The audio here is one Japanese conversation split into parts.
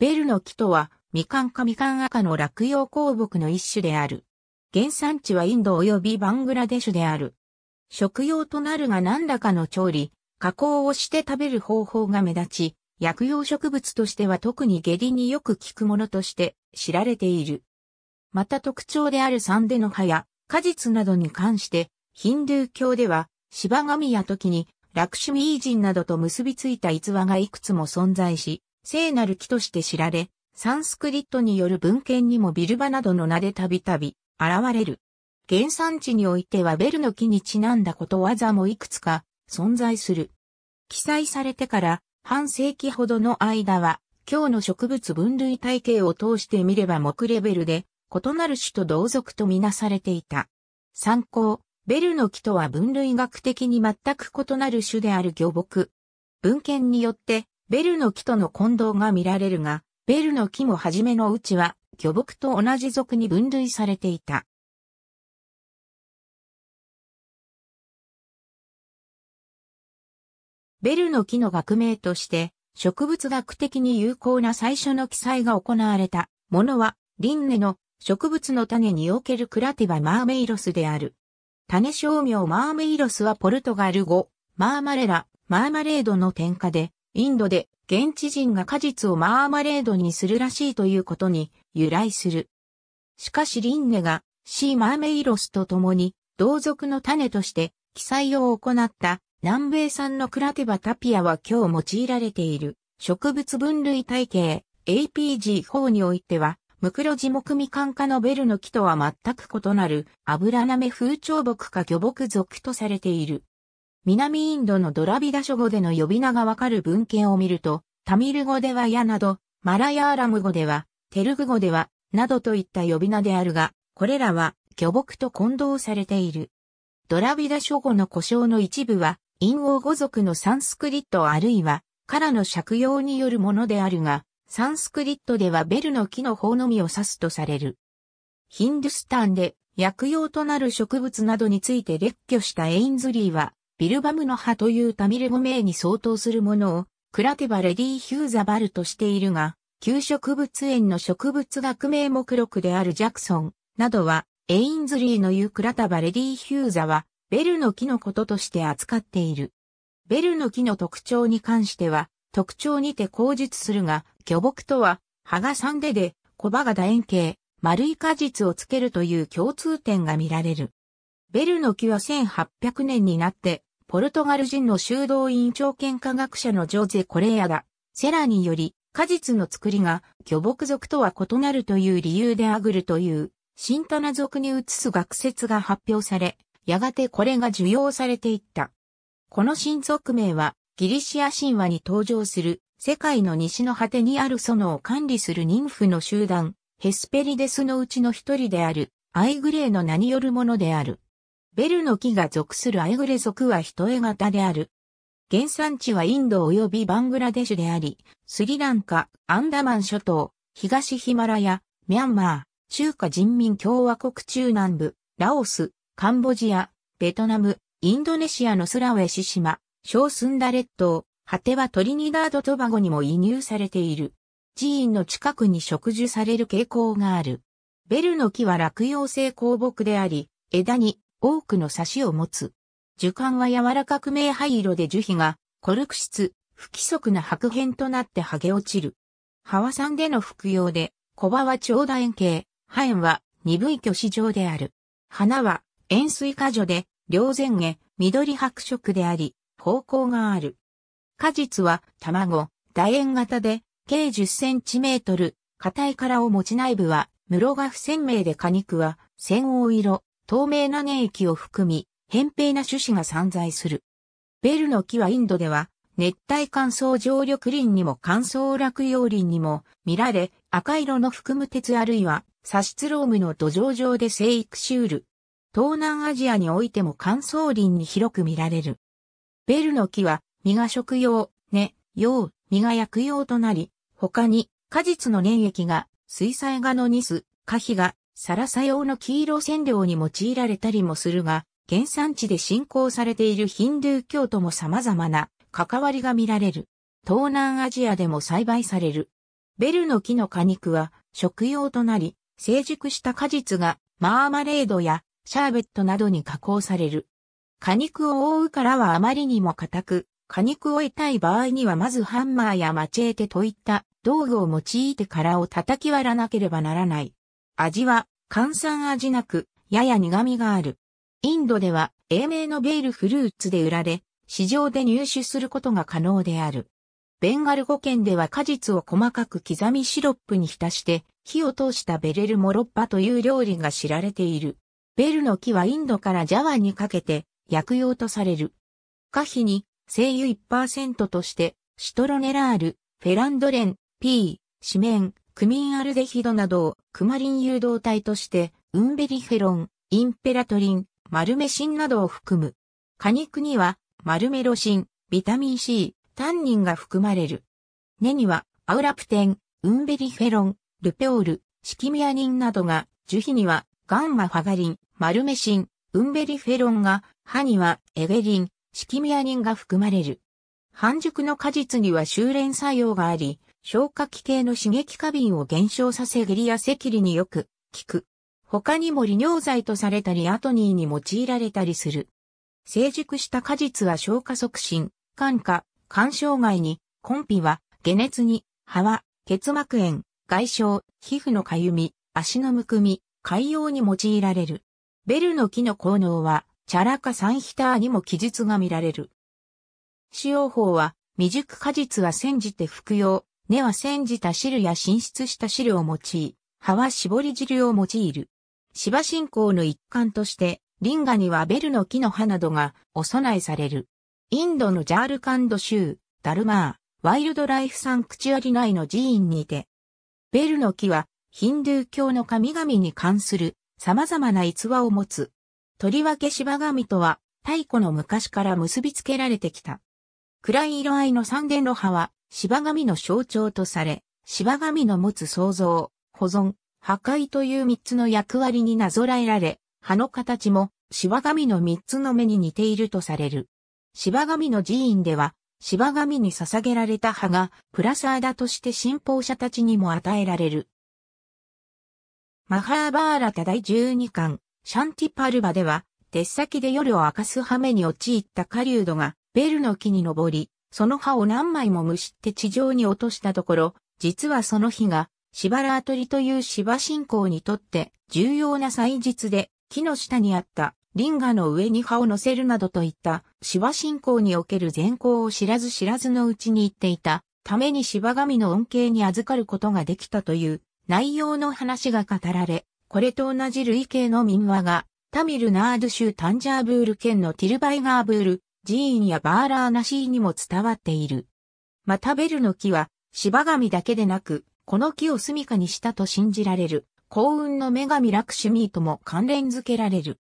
ベルの木とは、みかんかみかん赤の落葉鉱木の一種である。原産地はインド及びバングラデシュである。食用となるが何らかの調理、加工をして食べる方法が目立ち、薬用植物としては特に下痢によく効くものとして知られている。また特徴であるサンデの葉や果実などに関して、ヒンドゥー教では、シバガミや時に、ラクシュミー人などと結びついた逸話がいくつも存在し、聖なる木として知られ、サンスクリットによる文献にもビルバなどの名でたびたび現れる。原産地においてはベルの木にちなんだことわざもいくつか存在する。記載されてから半世紀ほどの間は、今日の植物分類体系を通してみれば木レベルで異なる種と同族とみなされていた。参考、ベルの木とは分類学的に全く異なる種である魚木。文献によってベルの木との混同が見られるが、ベルの木も初めのうちは巨木と同じ属に分類されていた。ベルの木の学名として、植物学的に有効な最初の記載が行われたものは、リンネの植物の種におけるクラティバ・マーメイロスである。種商名マーメイロスはポルトガル語、マーマレラ、マーマレードの点下で、インドで現地人が果実をマーマレードにするらしいということに由来する。しかしリンネがシーマーメイロスと共に同族の種として記載を行った南米産のクラテバタピアは今日用いられている植物分類体系 APG4 においてはムクロジモクミカン科のベルの木とは全く異なる油なめ風潮木か魚木属とされている。南インドのドラビダ書語での呼び名がわかる文献を見ると、タミル語ではヤなど、マラヤーラム語では、テルグ語では、などといった呼び名であるが、これらは巨木と混同されている。ドラビダ諸語の故障の一部は、陰王語族のサンスクリットあるいは、カラの借用によるものであるが、サンスクリットではベルの木の方のみを指すとされる。ヒンドゥスタンで薬用となる植物などについて列挙したエインズリーは、ビルバムの葉というタミル語名に相当するものを、クラテバレディヒューザバルとしているが、旧植物園の植物学名目録であるジャクソンなどは、エインズリーの言うクラタバレディヒューザは、ベルの木のこととして扱っている。ベルの木の特徴に関しては、特徴にて口述するが、巨木とは、葉が三でで、小葉が楕円形、丸い果実をつけるという共通点が見られる。ベルの木は1800年になって、ポルトガル人の修道院長兼科学者のジョゼ・コレアが、セラにより、果実の作りが巨木族とは異なるという理由でアグルという、新棚族に移す学説が発表され、やがてこれが受容されていった。この新族名は、ギリシア神話に登場する、世界の西の果てにある園を管理する妊婦の集団、ヘスペリデスのうちの一人である、アイグレーの名によるものである。ベルの木が属するアイグレ属は人絵型である。原産地はインド及びバングラデシュであり、スリランカ、アンダマン諸島、東ヒマラヤ、ミャンマー、中華人民共和国中南部、ラオス、カンボジア、ベトナム、インドネシアのスラウェシ島、小スンダ列島、果てはトリニダード・トバゴにも移入されている。寺院の近くに植樹される傾向がある。ベルの木は落葉性香木であり、枝に多くの差しを持つ。樹幹は柔らかく明灰色で樹皮が、コルク質、不規則な白片となって剥げ落ちる。葉は酸での服用で、小葉は長楕円形、葉円は鈍い巨子状である。花は円錐果樹で、両前下、緑白色であり、方向がある。果実は卵、楕円型で、計10センチメートル、硬い殻を持ち内部は、室が不鮮明で果肉は、鮮黄色、透明な粘液を含み、扁平な種子が散在する。ベルの木はインドでは、熱帯乾燥常緑林にも乾燥落葉林にも見られ、赤色の含む鉄あるいはサシツロームの土壌上で生育しうる。東南アジアにおいても乾燥林に広く見られる。ベルの木は、実が食用、根、用、実が薬用となり、他に果実の粘液が水彩画のニス、花皮がサラサ用の黄色染料に用いられたりもするが、原産地で信仰されているヒンドゥー教とも様々な関わりが見られる。東南アジアでも栽培される。ベルの木の果肉は食用となり、成熟した果実がマーマレードやシャーベットなどに加工される。果肉を覆うからはあまりにも硬く、果肉を得たい場合にはまずハンマーやマチェーテといった道具を用いて殻を叩き割らなければならない。味は、炭酸味なく、やや苦味がある。インドでは、英名のベールフルーツで売られ、市場で入手することが可能である。ベンガル語圏では果実を細かく刻みシロップに浸して、火を通したベレルモロッパという料理が知られている。ベルの木はインドからジャワにかけて薬用とされる。可否に精油1%としてシトロネラール、フェランドレン、P、メ面、クミンアルデヒドなどをクマリン誘導体として、ウンベリフェロン、インペラトリン、マルメシンなどを含む。果肉には、マルメロシン、ビタミン C、タンニンが含まれる。根には、アウラプテン、ウンベリフェロン、ルペオール、シキミアニンなどが、樹皮には、ガンマファガリン、マルメシン、ウンベリフェロンが、歯には、エゲリン、シキミアニンが含まれる。半熟の果実には修練作用があり、消化器系の刺激過敏を減少させ下痢や赤痢によく効く。他にも利尿剤とされたりアトニーに用いられたりする。成熟した果実は消化促進、肝化、肝障害に、コンピは下熱に、歯は結膜炎、外傷、皮膚のかゆみ、足のむくみ、海洋に用いられる。ベルの木の効能は、チャラカサンヒターにも記述が見られる。使用法は、未熟果実は煎じて服用、根は煎じた汁や浸出した汁を用い、葉は絞り汁を用いる。芝信仰の一環として、リンガにはベルの木の葉などがお供えされる。インドのジャールカンド州、ダルマー、ワイルドライフサンクチュアリ内の寺院にて、ベルの木はヒンドゥー教の神々に関する様々な逸話を持つ。とりわけ芝神とは太古の昔から結びつけられてきた。暗い色合いの三電の葉は芝神の象徴とされ、芝神の持つ創造、保存、破壊という三つの役割になぞらえられ、葉の形も芝神の三つの目に似ているとされる。芝神の寺院では、芝神に捧げられた葉が、プラサーダとして信奉者たちにも与えられる。マハーバーラタ第12巻、シャンティパルバでは、出先で夜を明かす羽目に陥った狩人が、ベルの木に登り、その葉を何枚もむしって地上に落としたところ、実はその日が、芝ラートリという芝信仰にとって重要な祭日で、木の下にあったリンガの上に葉を乗せるなどといった芝信仰における善行を知らず知らずのうちに言っていたために芝神の恩恵に預かることができたという内容の話が語られ、これと同じ類型の民話が、タミルナード州タンジャーブール県のティルバイガーブール、寺院やバーラーナシーにも伝わっている。またベルの木は、芝神だけでなく、この木を住処にしたと信じられる、幸運の女神ラクシュミーとも関連づけられる。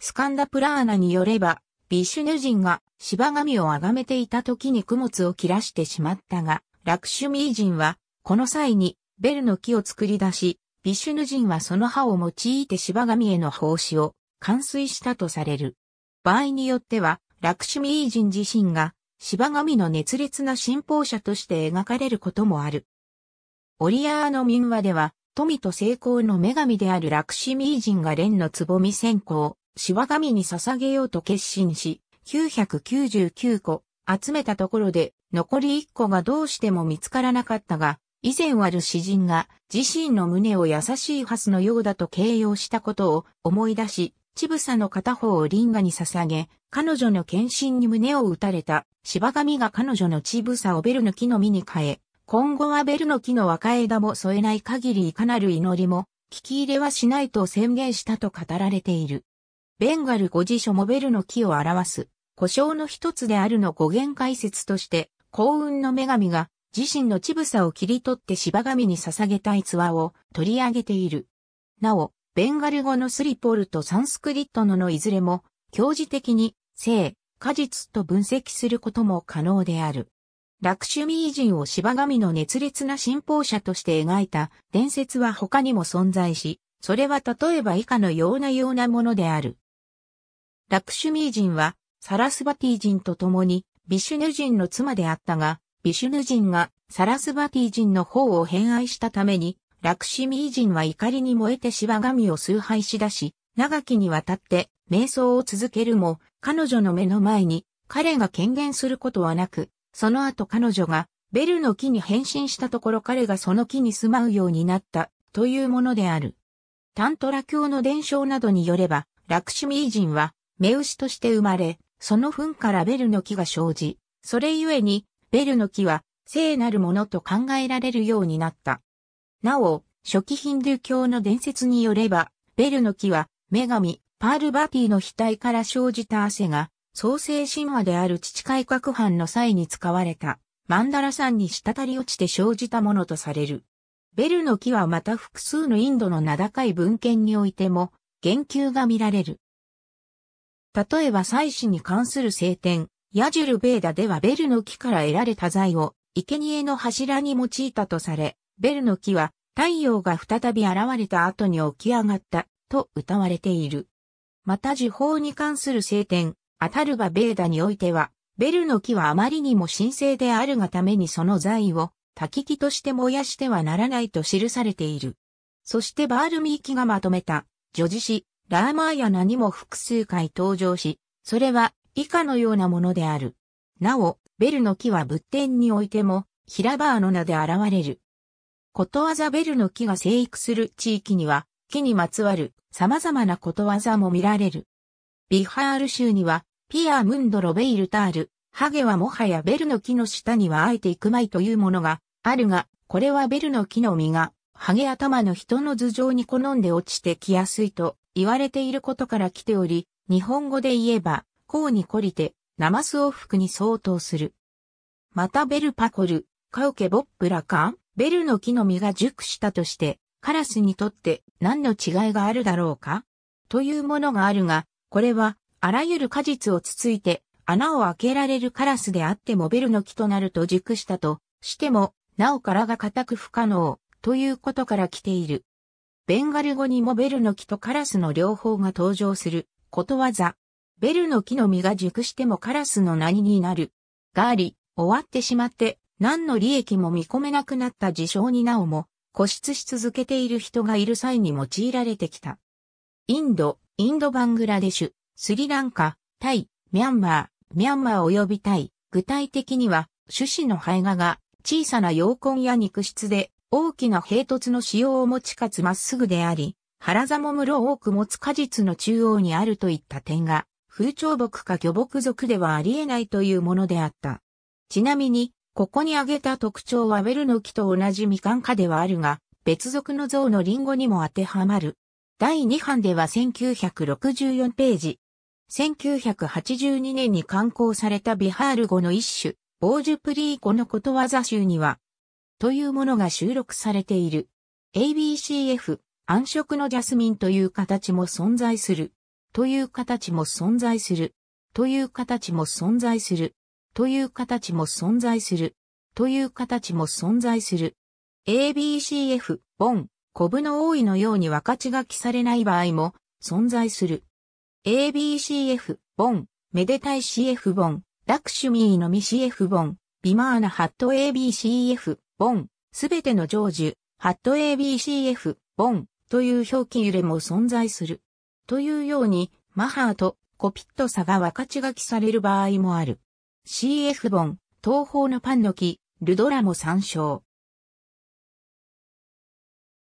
スカンダプラーナによれば、ビシュヌ人が芝神を崇めていた時に供物を切らしてしまったが、ラクシュミー人は、この際にベルの木を作り出し、ビシュヌ人はその葉を用いて芝神への奉仕を完遂したとされる。場合によっては、ラクシュミー人自身が、芝神の熱烈な信奉者として描かれることもある。オリアーの民話では、富と成功の女神であるラクシミー人が蓮のつぼみ線香を、芝神に捧げようと決心し、999個集めたところで、残り1個がどうしても見つからなかったが、以前ある詩人が自身の胸を優しいハスのようだと形容したことを思い出し、ちぶさの片方をリンガに捧げ、彼女の献身に胸を打たれた、芝神が彼女の乳房をベルの木の実に変え、今後はベルの木の若枝も添えない限りいかなる祈りも、聞き入れはしないと宣言したと語られている。ベンガル語辞書もベルの木を表す、故障の一つであるの語源解説として、幸運の女神が自身の乳房を切り取って芝神に捧げた逸話を取り上げている。なお、ベンガル語のスリポルとサンスクリットののいずれも、教示的に性、果実と分析することも可能である。ラクシュミー人を芝神の熱烈な信奉者として描いた伝説は他にも存在し、それは例えば以下のようなようなものである。ラクシュミー人はサラスバティ人と共にビシュヌ人の妻であったが、ビシュヌ人がサラスバティ人の方を偏愛したために、ラクシュミー人は怒りに燃えて芝神を崇拝し出し、長きにわたって瞑想を続けるも、彼女の目の前に彼が権限することはなく、その後彼女がベルの木に変身したところ彼がその木に住まうようになったというものである。タントラ教の伝承などによれば、ラクシュミー人は、目牛として生まれ、その糞からベルの木が生じ、それゆえに、ベルの木は、聖なるものと考えられるようになった。なお、初期ヒンドゥー教の伝説によれば、ベルの木は、女神、パールバティの額から生じた汗が、創世神話である父改革犯の際に使われた、マンダラ山に滴り落ちて生じたものとされる。ベルの木はまた複数のインドの名高い文献においても、言及が見られる。例えば祭祀に関する聖典、ヤジュルベーダではベルの木から得られた財を、生贄の柱に用いたとされ、ベルの木は太陽が再び現れた後に起き上がったと歌われている。また樹法に関する聖典、アタルバ・ベーダにおいては、ベルの木はあまりにも神聖であるがためにその財を、焚き木として燃やしてはならないと記されている。そしてバールミーキがまとめた、女児誌、ラーマーヤナにも複数回登場し、それは以下のようなものである。なお、ベルの木は仏典においても、ヒラバーの名で現れる。ことわざベルの木が生育する地域には、木にまつわる様々なことわざも見られる。ビハール州には、ピア・ムンド・ロベイルタール、ハゲはもはやベルの木の下にはあえていくまいというものがあるが、これはベルの木の実が、ハゲ頭の人の頭上に好んで落ちてきやすいと言われていることから来ており、日本語で言えば、甲に懲りて、ナマスを服に相当する。またベルパコル、カウケボップラカン、ベルの木の実が熟したとして、カラスにとって何の違いがあるだろうかというものがあるが、これはあらゆる果実をつついて穴を開けられるカラスであってもベルの木となると熟したとしても、なお殻が固く不可能ということから来ている。ベンガル語にもベルの木とカラスの両方が登場することわざ。ベルの木の実が熟してもカラスの何になる。があり、終わってしまって何の利益も見込めなくなった事象になおも固執し続けている人がいる際に用いられてきた。インド、インドバングラデシュ、スリランカ、タイ、ミャンマー、ミャンマー及びタイ、具体的には、種子の胚芽が小さな陽根や肉質で大きな平凸の使用を持ちかつまっすぐであり、原座もむろ多く持つ果実の中央にあるといった点が、風潮木か巨木属ではありえないというものであった。ちなみに、ここに挙げた特徴はベルの木と同じみかん科ではあるが、別属の像のリンゴにも当てはまる。第2版では1964ページ。1982年に刊行されたビハール語の一種、ボージュプリー語のことわざ集には、というものが収録されている。ABCF、暗色のジャスミンという形も存在する。という形も存在する。という形も存在する。という形も存在する。という形も存在する。ABCF、ボン、コブの多いのように分かち書きされない場合も存在する。ABCF、ボン、めでたい CF ボン、ラクシュミーのみ CF ボン、ビマーナハット ABCF、ボン、すべての成就、ハット ABCF、ボン、という表記揺れも存在する。というように、マハーとコピット差が分かち書きされる場合もある。CF 本、東方のパンの木、ルドラも参照。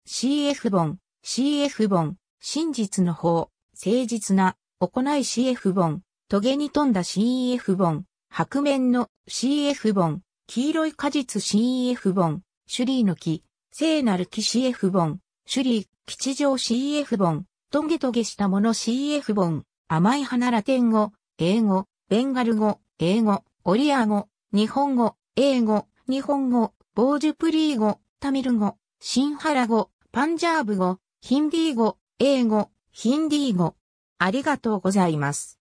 CF 本、CF 本、真実の法、誠実な、行い CF 本、トゲに富んだ CF 本、白面の CF 本、黄色い果実 CF 本、シュリーの木、聖なる木 CF 本、シュリー、吉祥 CF 本、トゲトゲしたもの CF 本、甘い花ラテン語、英語、ベンガル語、英語、オリア語、日本語、英語、日本語、ボージュプリー語、タミル語、シンハラ語、パンジャーブ語、ヒンディー語、英語、ヒンディー語。ありがとうございます。